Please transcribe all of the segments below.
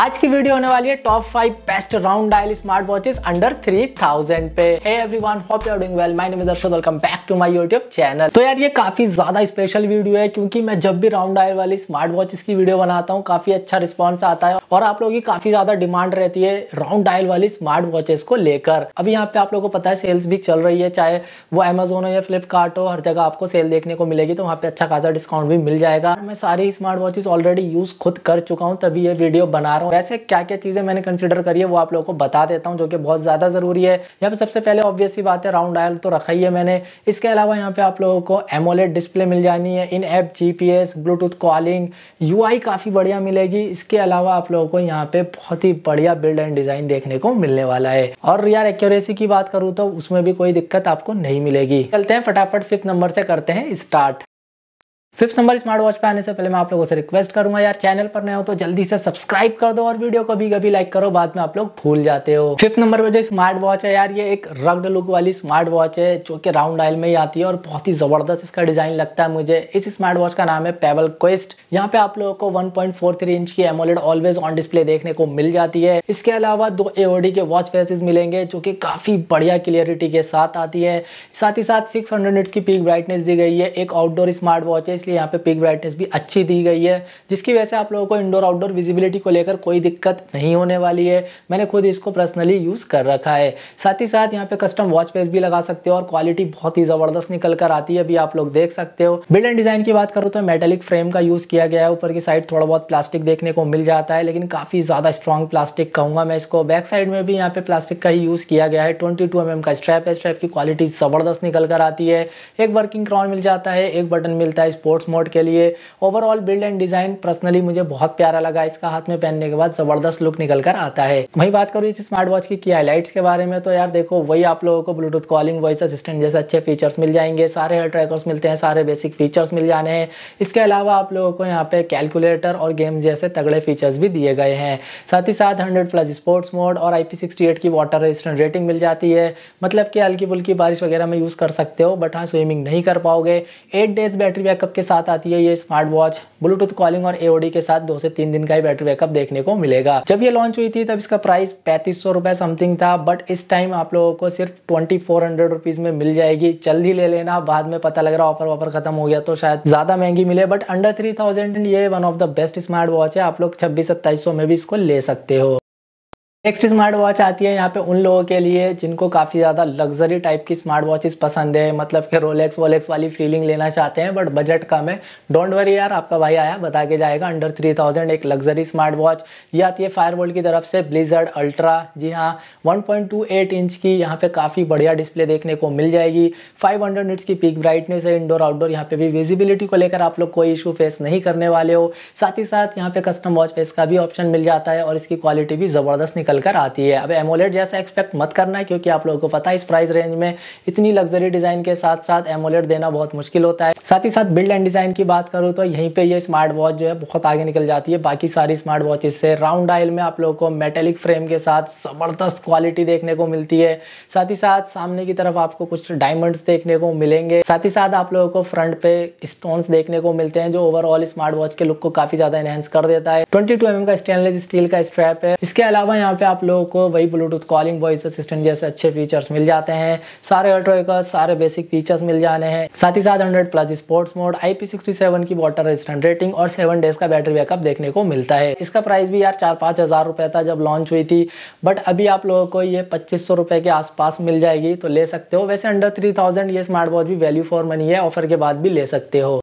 आज की वीडियो होने वाली है top five best round dial smart watches under 3000 पे hey everyone hope you are doing well my name is welcome back to my YouTube channel तो यार ये काफी ज्यादा स्पेशल वीडियो है क्योंकि मैं जब भी राउंड डायल वाली स्मार्ट वॉचेस की वीडियो बनाता हूँ काफी अच्छा रिस्पॉन्स आता है और आप लोगों की काफी ज्यादा डिमांड रहती है राउंड डायल वाली स्मार्ट वॉचेस को लेकर अभी यहाँ पे आप लोगों को पता है सेल्स भी चल रही है चाहे वो अमेजोन हो या फ्लिपकार्ट हो हर जगह आपको सेल देखने को मिलेगी तो वहाँ पे अच्छा खासा डिस्काउंट भी मिल जाएगा मैं सारी स्मार्ट वॉचेस ऑलरेडी यूज खुद कर चुका हूँ तभी ये वीडियो बना रहा हूँ वैसे क्या क्या चीज़ें मैंने कंसिडर करी है वो आप लोगों को बता देता हूँ जो कि बहुत ज़्यादा ज़रूरी है यहाँ पर सबसे पहले ऑब्वियसली बात है राउंड डायल तो रखा ही है मैंने इसके अलावा यहाँ पे आप लोगों को एमोलेट डिस्प्ले मिल जानी है इन ऐप जी ब्लूटूथ कॉलिंग यू काफ़ी बढ़िया मिलेगी इसके अलावा आप लोगों को यहाँ पे बहुत ही बढ़िया बिल्ड एंड डिज़ाइन देखने को मिलने वाला है और यार एक्यूरेसी की बात करूँ तो उसमें भी कोई दिक्कत आपको नहीं मिलेगी चलते हैं फटाफट फिफ्थ नंबर से करते हैं start fifth number smart watch पे आने से पहले मैं आप लोगों से रिक्वेस्ट करूंगा यार चैनल पर नए हो तो जल्दी से सब्सक्राइब कर दो और वीडियो को भी कभी लाइक करो बाद में आप लोग भूल जाते हो फिफ्थ नंबर पे जो स्मार्ट वॉच है यार ये एक रग्ड लुक वाली स्मार्ट वॉच है जो कि राउंड आइल में ही आती है और बहुत ही जबरदस्त इसका डिजाइन लगता है मुझे इस स्मार्ट वॉच का नाम है पेबल क्वेस्ट यहाँ पे आप लोगों को वन इंच की एमोलेड ऑलवेज ऑन डिस्प्ले देखने को मिल जाती है इसके अलावा दो एओडी के वॉच फेसेस मिलेंगे जो की काफी बढ़िया क्लियरिटी के साथ आती है साथ ही साथ सिक्स की पीक ब्राइटनेस दी गई है एक आउटडोर स्मार्ट वॉच है इसलिए यहाँ पे पिक ब्राइटनेस भी अच्छी दी गई है जिसकी वजह से आप लोगों को इंडोर आउटडोर विजिबिलिटी को लेकर कोई दिक्कत नहीं होने वाली है मैंने खुद इसको पर्सनली यूज़ कर रखा है साथ ही साथ यहाँ पे कस्टम वॉच पेस भी लगा सकते हो और क्वालिटी बहुत ही ज़बरदस्त निकल कर आती है अभी आप लोग देख सकते हो बिल्ड एंड डिज़ाइन की बात करूँ तो मेटेलिक फ्रेम का यूज़ किया गया है ऊपर की साइड थोड़ा बहुत प्लास्टिक देखने को मिल जाता है लेकिन काफ़ी ज़्यादा स्ट्रॉन्ग प्लास्टिक कहूँगा मैं इसको बैक साइड में भी यहाँ पर प्लास्टिक का ही यूज़ किया गया है ट्वेंटी टू का स्ट्रैप है स्ट्रैप की क्वालिटी ज़बरदस्त निकल कर आती है एक वर्किंग क्राउन मिल जाता है एक बटन मिलता है स्पोर्ट स्पोर्ट्स मोड के लिए overall build and design personally मुझे बहुत प्यारा लगा इसका हाथ में पहनने के बाद ज़बरदस्त लुक निकल कर आता है वही बात करूँ इस स्मार्ट वॉच की हाईलाइट्स के बारे में तो यार देखो वही आप लोगों को ब्लूटूथ कॉलिंग वॉइस असिस्टेंट जैसे अच्छे फीचर्स मिल जाएंगे सारे हेल्थ ट्रैकर्स मिलते हैं सारे बेसिक फीचर्स मिल जाने हैं इसके अलावा आप लोगों को यहाँ पे कैलकुलेटर और गेम जैसे तगड़े फीचर्स भी दिए गए हैं साथ ही साथ हंड्रेड प्लस स्पोर्ट्स मोड और आई की वाटर रेजिस्टेंट रेटिंग मिल जाती है मतलब कि हल्की फुल्की बारिश वगैरह में यूज़ कर सकते हो बट हाँ स्विमिंग नहीं कर पाओगे एट डेज बैटरी बैकअप के के साथ आती है ये स्मार्ट वॉच ब्लूटूथ कॉलिंग और एओडी के साथ दो से तीन दिन का ही बैटरी बैकअप देखने को मिलेगा जब ये लॉन्च हुई थी तब इसका प्राइस पैंतीस सौ रुपए समथिंग था बट इस टाइम आप लोगों को सिर्फ ट्वेंटी फोर हंड्रेड रुपीज में मिल जाएगी जल्दी ले लेना बाद में पता लग रहा ऑफर वॉफर खत्म हो गया तो शायद ज्यादा महंगी मिले बट अंडर थ्री थाउजेंड ये one of the best smart watch है आप लोग छब्बीस सत्ताईस में भी इसको ले सकते हो नेक्स्ट स्मार्ट वॉच आती है यहाँ पे उन लोगों के लिए जिनको काफ़ी ज़्यादा लग्जरी टाइप की स्मार्ट वॉचेस पसंद है मतलब कि रोलेक्स वोलेक्स वाली फीलिंग लेना चाहते हैं बट बजट कम है डोंट वरी यार आपका भाई आया बता के जाएगा अंडर थ्री थाउजेंड एक लग्जरी स्मार्ट वॉच ये आती है फायर की तरफ से ब्लिजर्ड अल्ट्रा जी हाँ वन इंच की यहाँ पर काफ़ी बढ़िया डिस्प्ले देखने को मिल जाएगी फाइव हंड्रेड की पिक ब्राइटनेस है इंडोर आउटडोर यहाँ पर भी विजिबिलिटी को लेकर आप लोग कोई इशू फेस नहीं करने वाले हो साथ ही साथ यहाँ पे कस्टम वॉच फेस का भी ऑप्शन मिल जाता है और इसकी क्वालिटी भी ज़बरदस्त निकल निकल कर आती है अब एमोलेट जैसा एक्सपेक्ट मत करना है क्योंकि आप लोगों को पता है इस प्राइस रेंज में इतनी लग्जरी डिज़ाइन के साथ साथ एमोलेट देना बहुत मुश्किल होता है साथ ही साथ बिल्ड एंड डिज़ाइन की बात करूँ तो यहीं पर यह स्मार्ट वॉच जो है बहुत आगे निकल जाती है बाकी सारी स्मार्ट वॉचेज से राउंड आइल में आप लोगों को मेटेलिक फ्रेम के साथ ज़बरदस्त क्वालिटी देखने को मिलती है साथ ही साथ सामने की तरफ आपको कुछ डायमंड्स देखने को मिलेंगे साथ ही साथ आप लोगों को फ्रंट पे स्टोन्स देखने को मिलते हैं जो ओवरऑल स्मार्ट वॉच के लुक को काफी ज्यादा एनहेंस कर देता है ट्वेंटी टू mm का स्टेनलेस स्टील का स्ट्रैप है इसके अलावा यहाँ पे आप लोगों को वही ब्लूटूथ कॉलिंग वॉइस असिस्टेंट जैसे अच्छे फीचर्स मिल जाते हैं सारे अल्ट्रोकस सारे बेसिक फीचर्स मिल जाने हैं साथ ही साथ हंड्रेड प्लस स्पोर्ट्स मोड आई की वाटर रेजिस्टेंट रेटिंग और सेवन डेज का बैटरी बैकअप देखने को मिलता है इसका प्राइस भी यार चार पाँच हज़ार रुपये था जब लॉन्च हुई थी बट अभी आप लोगों को ये पच्चीस सौ रुपये के आसपास मिल जाएगी तो ले सकते हो वैसे अंडर थ्री थाउजेंड ये स्मार्ट वॉच भी वैल्यू फॉर मनी है ऑफर के बाद भी ले सकते हो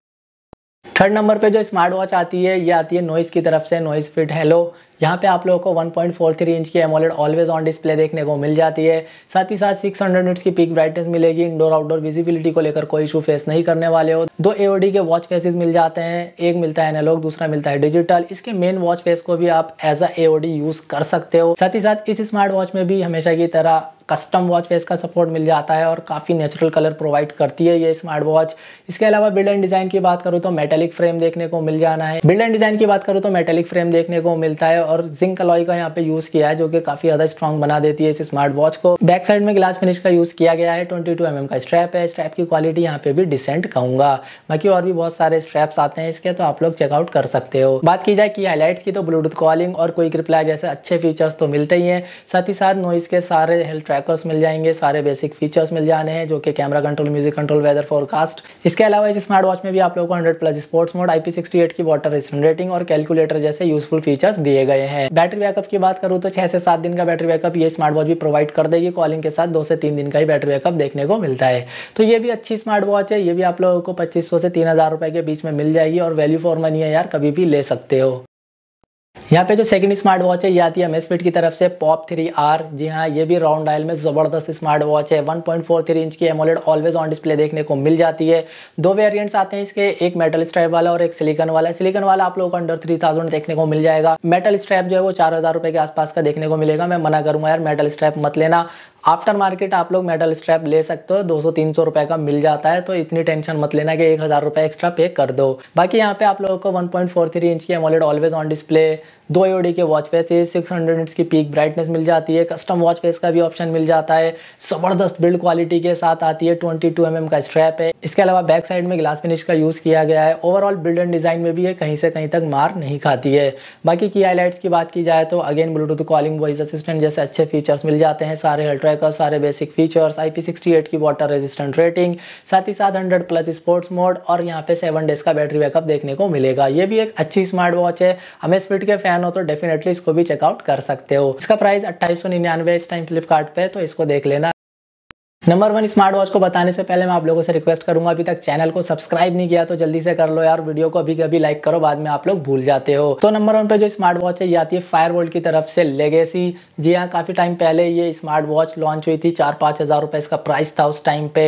थर्ड नंबर पे जो स्मार्ट वॉच आती है ये आती है नॉइस की तरफ से नॉइस फिट हेलो यहाँ पे आप लोगों को 1.43 इंच की एमोलेड ऑलवेज ऑन डिस्प्ले देखने को मिल जाती है साथ ही साथ सिक्स हंड्रेड की पीक ब्राइटनेस मिलेगी इंडोर आउटडोर विजिबिलिटी को लेकर कोई इशू फेस नहीं करने वाले हो दो एओडी के वॉच फेसेस मिल जाते हैं एक मिलता है एनालॉग दूसरा मिलता है डिजिटल इसके मेन वॉच फेस को भी आप एज अ एओडी यूज कर सकते हो साथ ही साथ इस स्मार्ट वॉच में भी हमेशा की तरह कस्टम वॉच फेस का सपोर्ट मिल जाता है और काफ़ी नेचुरल कलर प्रोवाइड करती है ये स्मार्ट वॉच इसके अलावा बिल्ड एंड डिज़ाइन की बात करूँ तो मेटेलिक फ्रेम देखने को मिल जाना है बिल्ड एंड डिज़ाइन की बात करूँ तो मेटेलिक फ्रेम देखने को मिलता है और जिंक अलॉय का यहाँ पे यूज़ किया है जो कि काफ़ी ज़्यादा स्ट्रॉन्ग बना देती है इस स्मार्ट वॉच को बैक साइड में ग्लास फिनिश का यूज़ किया गया है ट्वेंटी टू mm का स्ट्रैप है स्ट्रैप की क्वालिटी यहाँ पे भी डिसेंट कहूंगा बाकी और भी बहुत सारे स्ट्रैप्स आते हैं इसके तो आप लोग चेकआउट कर सकते हो बात की जाए की हाईलाइट्स की तो ब्लूटूथ कॉलिंग और क्विक रिप्लाई जैसे अच्छे फीचर्स तो मिलते ही है साथ ही साथ नोइस के सारे हेल्थ ट्रैकर्स मिल जाएंगे सारे बेसिक फीचर्स मिल जाने हैं जो कि camera control music control weather forecast इसके अलावा इस स्मार्ट वॉच में भी आप लोगों को हंड्रेड प्लस स्पोर्ट्स मोड आई की वाटर रेटिंग और कैलकुलेटर जैसे यूजफुल फीचर्स दिए गए गए हैं बैटरी बैकअप की बात करूँ तो छह से सात दिन का बैटरी बैकअप ये स्मार्ट वॉच भी प्रोवाइड कर देगी कॉलिंग के साथ दो से तीन दिन का ही बैटरी बैकअप देखने को मिलता है तो ये भी अच्छी स्मार्ट वॉच है ये भी आप लोगों को पच्चीस से तीन हजार के बीच में मिल जाएगी और वैल्यू फॉर मनी है यार कभी भी ले सकते हो यहाँ पे जो सेकंड स्मार्ट वॉच है ये आती है एमएसफिट की तरफ से पॉप थ्री आर जी हाँ ये भी राउंड डायल में ज़बरदस्त स्मार्ट वॉच है 1.43 इंच की एमोलेड ऑलवेज ऑन डिस्प्ले देखने को मिल जाती है दो वेरिएंट्स आते हैं इसके एक मेटल स्ट्रैप वाला और एक सिलिकन वाला सिलिकन वाला आप लोगों को अंडर थ्री थाउजेंड देखने को मिल जाएगा मेटल स्ट्रैप जो है वो चार हज़ार के आसपास का देखने को मिलेगा मैं मना करूंगा यार मेटल स्ट्रैप मत लेना आफ्टर मार्केट आप लोग मेडल स्ट्रैप ले सकते हो दो सौ तीन सौ रुपए का मिल जाता है तो इतनी टेंशन मत लेना कि एक हज़ार रुपए एक्स्ट्रा पे कर दो बाकी यहाँ पे आप लोगों को 1.43 इंच की एमोलेड ऑलवेज ऑन डिस्प्ले दो एडी के वॉच फेस है सिक्स हंड्रेड की पीक ब्राइटनेस मिल जाती है कस्टम वॉच फेस का भी ऑप्शन मिल जाता है ज़बरदस्त बिल्ड क्वालिटी के साथ आती है ट्वेंटी टू mm का स्ट्रैप है इसके अलावा बैक साइड में ग्लास फिनिश का यूज़ किया गया है ओवरऑल बिल्ड एंड डिज़ाइन में भी ये कहीं से कहीं तक मार नहीं खाती है बाकी की हाईलाइट्स की बात की जाए तो again Bluetooth calling voice assistant जैसे अच्छे फीचर्स मिल जाते हैं सारे अल्ट्राकर सारे बेसिक फीचर्स आई की वाटर रेजिस्टेंट रेटिंग साथ ही साथ हंड्रेड प्लस स्पोर्ट्स मोड और यहाँ पे सेवन डेज का बैटरी बैकअप देखने को मिलेगा ये भी एक अच्छी स्मार्ट वॉच है हमें स्पीड के फैन फैन हो तो डेफिनेटली इसको भी चेकआउट कर सकते हो इसका प्राइस अट्ठाईस इस टाइम फ्लिपकार्ट पे तो इसको देख लेना नंबर वन स्मार्ट वॉच को बताने से पहले मैं आप लोगों से रिक्वेस्ट करूंगा अभी तक चैनल को सब्सक्राइब नहीं किया तो जल्दी से कर लो यार वीडियो को अभी कभी लाइक करो बाद में आप लोग भूल जाते हो तो नंबर वन पे जो स्मार्ट वॉच है ये आती है फायर वर्ल्ड की तरफ से लेगेसी जी हाँ काफी टाइम पहले ये स्मार्ट वॉच लॉन्च हुई थी चार पाँच हजार रुपए इसका प्राइस था उस टाइम पे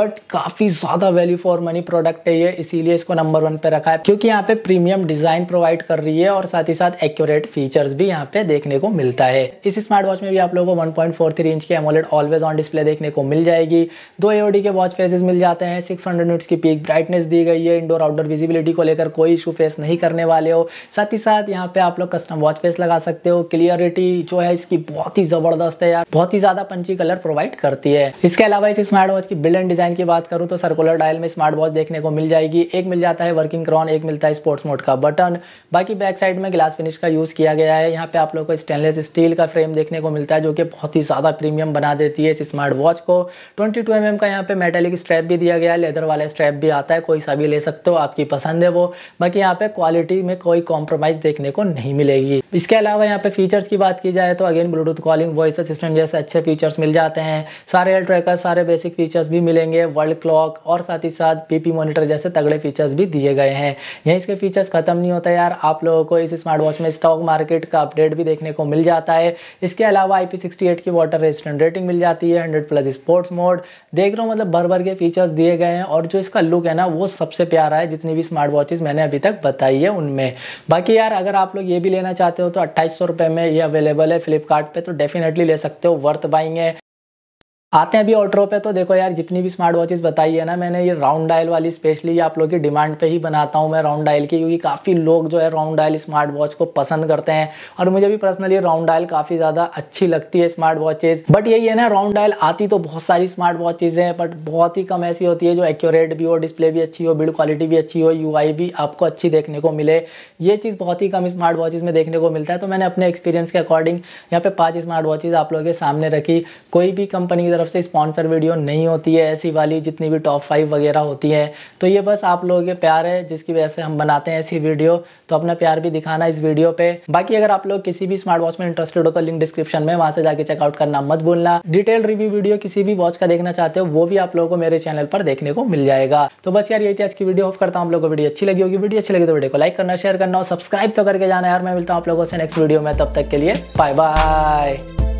बट काफी ज्यादा वैल्यू फॉर मनी प्रोडक्ट है ये इसीलिए इसको नंबर वन पे रखा है क्योंकि यहाँ पे प्रीमियम डिजाइन प्रोवाइड कर रही है और साथ ही साथ एक्यूरेट फीचर्स भी यहाँ पे देखने को मिलता है इस स्मार्ट वॉच में भी आप लोगों को वन इंच के एमोलेट ऑलवेज ऑन डिस्प्ले देखने को मिल जाएगी दो एओडी के वॉच फेसेस मिल जाते हैं 600 हंड्रेड की पीक ब्राइटनेस दी गई है इंडोर आउटडोर विजिबिलिटी को लेकर कोई इशू फेस नहीं करने वाले हो साथ ही साथ यहाँ पे आप लोग कस्टम वॉच फेस लगा सकते हो क्लियरिटी जो है इसकी बहुत ही ज़बरदस्त है यार बहुत ही ज़्यादा पंची कलर प्रोवाइड करती है इसके अलावा इस स्मार्ट वॉच की बिल्ड एंड डिज़ाइन की बात करूँ तो सर्कुलर डायल में स्मार्ट वॉच देखने को मिल जाएगी एक मिल जाता है वर्किंग क्रॉन एक मिलता है स्पोर्ट्स मोड का बटन बाकी बैक साइड में ग्लास फिनिश का यूज़ किया गया है यहाँ पे आप लोग को स्टेनलेस स्टील का फ्रेम देखने को मिलता है जो कि बहुत ही ज़्यादा प्रीमियम बना देती है इस स्मार्ट वॉच को ट्वेंटी टू mm का यहाँ पे मेटेलिक स्ट्रैप भी दिया गया है लेदर वाला स्ट्रैप भी आता है कोई सा भी ले सकते हो आपकी पसंद है वो बाकी यहाँ पे क्वालिटी में कोई कॉम्प्रोमाइज़ देखने को नहीं मिलेगी इसके अलावा यहाँ पे फीचर्स की बात की जाए तो again Bluetooth calling voice assistant जैसे अच्छे फीचर्स मिल जाते हैं सारे एल ट्रैकर सारे बेसिक फीचर्स भी मिलेंगे वर्ल्ड क्लॉक और साथ ही साथ पीपी मॉनिटर जैसे तगड़े फीचर्स भी दिए गए हैं यहीं इसके फीचर्स खत्म नहीं होता यार आप लोगों को इस स्मार्ट वॉच में स्टॉक मार्केट का अपडेट भी देखने को मिल जाता है इसके अलावा आई की वाटर रेजिस्टेंट रेटिंग मिल जाती है हंड्रेड प्लस स्पोर्ट्स मोड देख रहा हूँ मतलब भर भर के फीचर्स दिए गए हैं और जो इसका लुक है ना वो सबसे प्यारा है जितनी भी स्मार्ट वॉचेज़ मैंने अभी तक बताई है उनमें बाकी यार अगर आप लोग ये भी लेना चाहते हो तो अट्ठाईस में ये अवेलेबल है फ्लिपकार्ट तो डेफिनेटली ले सकते हो वर्थ बाइंग है आते हैं अभी ऑटरो पे तो देखो यार जितनी भी स्मार्ट वॉचेस बताई है ना मैंने ये राउंड डायल वाली स्पेशली आप लोग की डिमांड पे ही बनाता हूँ मैं राउंड डायल की क्योंकि काफ़ी लोग जो है राउंड डायल स्मार्ट वॉच को पसंद करते हैं और मुझे भी पर्सनली राउंड डायल काफ़ी ज़्यादा अच्छी लगती है स्मार्ट वॉचेज़ बट यही है ना राउंड डायल आती तो बहुत सारी स्मार्ट वॉचेज़ हैं बट बहुत ही कम ऐसी होती है जो एक्यूरेट भी हो डिस्प्ले भी अच्छी हो बिल्ड क्वालिटी भी अच्छी हो यू भी आपको अच्छी देखने को मिले ये चीज़ बहुत ही कम स्मार्ट वॉचेज़ में देखने को मिलता है तो मैंने अपने एक्सपीरियंस के अकॉर्डिंग यहाँ पे पाँच स्मार्ट वॉचेज़ आप लोगों के सामने रखी कोई भी कंपनी की तरफ तरफ से स्पॉन्सर वीडियो नहीं होती है ऐसी वाली जितनी भी टॉप फाइव वगैरह होती हैं तो ये बस आप लोगों के प्यार है जिसकी वजह से हम बनाते हैं ऐसी वीडियो तो अपना प्यार भी दिखाना इस वीडियो पे बाकी अगर आप लोग किसी भी स्मार्ट वॉच में इंटरेस्टेड हो तो लिंक डिस्क्रिप्शन में वहाँ से जाकर चेकआउट करना मत भूलना डिटेल रिव्यू वीडियो किसी भी वॉच का देखना चाहते हो वो भी आप लोगों को मेरे चैनल पर देखने को मिल जाएगा तो बस यार यही थी आज की वीडियो ऑफ करता हूँ आप लोगों को वीडियो अच्छी लगी होगी वीडियो अच्छी लगी तो वीडियो को लाइक करना शेयर करना और सब्सक्राइब तो करके जाना यार मैं मिलता हूँ आप लोगों से नेक्स्ट वीडियो में तब तक के लिए बाय बाय